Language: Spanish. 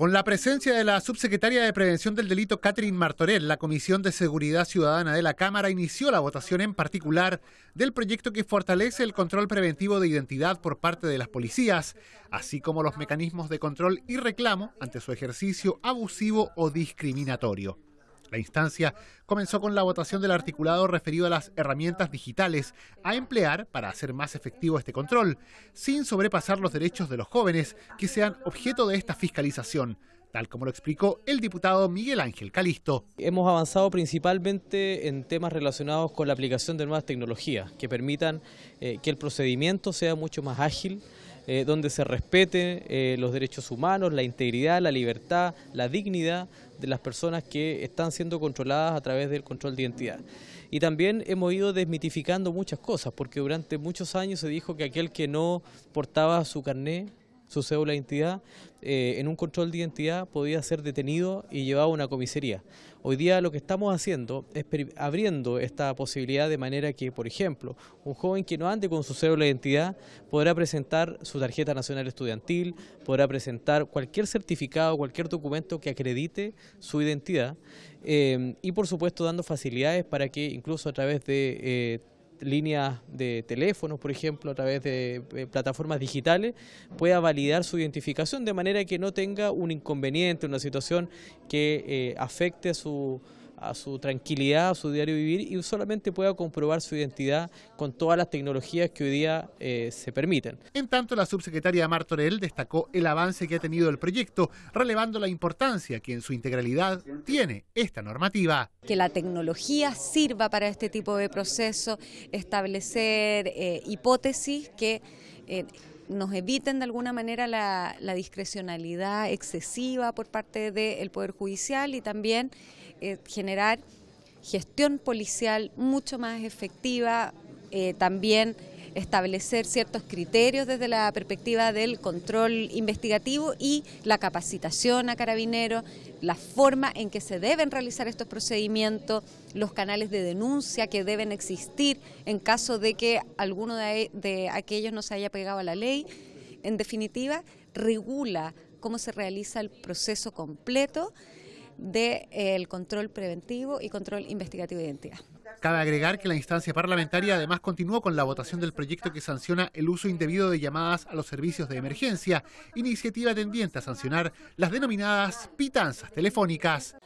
Con la presencia de la subsecretaria de Prevención del Delito, Catherine Martorell, la Comisión de Seguridad Ciudadana de la Cámara inició la votación en particular del proyecto que fortalece el control preventivo de identidad por parte de las policías, así como los mecanismos de control y reclamo ante su ejercicio abusivo o discriminatorio. La instancia comenzó con la votación del articulado referido a las herramientas digitales a emplear para hacer más efectivo este control, sin sobrepasar los derechos de los jóvenes que sean objeto de esta fiscalización, tal como lo explicó el diputado Miguel Ángel Calisto. Hemos avanzado principalmente en temas relacionados con la aplicación de nuevas tecnologías que permitan eh, que el procedimiento sea mucho más ágil, eh, donde se respeten eh, los derechos humanos, la integridad, la libertad, la dignidad de las personas que están siendo controladas a través del control de identidad. Y también hemos ido desmitificando muchas cosas, porque durante muchos años se dijo que aquel que no portaba su carné su cédula de identidad, eh, en un control de identidad podía ser detenido y llevado a una comisaría. Hoy día lo que estamos haciendo es abriendo esta posibilidad de manera que, por ejemplo, un joven que no ande con su cédula de identidad podrá presentar su tarjeta nacional estudiantil, podrá presentar cualquier certificado, cualquier documento que acredite su identidad eh, y, por supuesto, dando facilidades para que incluso a través de... Eh, líneas de teléfonos, por ejemplo, a través de eh, plataformas digitales, pueda validar su identificación de manera que no tenga un inconveniente, una situación que eh, afecte su a su tranquilidad, a su diario vivir y solamente pueda comprobar su identidad con todas las tecnologías que hoy día eh, se permiten. En tanto, la subsecretaria Martorell destacó el avance que ha tenido el proyecto, relevando la importancia que en su integralidad tiene esta normativa. Que la tecnología sirva para este tipo de proceso, establecer eh, hipótesis que... Eh, nos eviten de alguna manera la, discrecionalidad excesiva por parte del Poder Judicial y también eh, generar gestión policial mucho más efectiva, eh, también establecer ciertos criterios desde la perspectiva del control investigativo y la capacitación a carabineros, la forma en que se deben realizar estos procedimientos, los canales de denuncia que deben existir en caso de que alguno de, aquellos no se haya pegado a la ley. En definitiva, regula cómo se realiza el proceso completo del de, eh, control preventivo y control investigativo de identidad. Cabe agregar que la instancia parlamentaria además continuó con la votación del proyecto que sanciona el uso indebido de llamadas a los servicios de emergencia, iniciativa tendiente a sancionar las denominadas pitanzas telefónicas.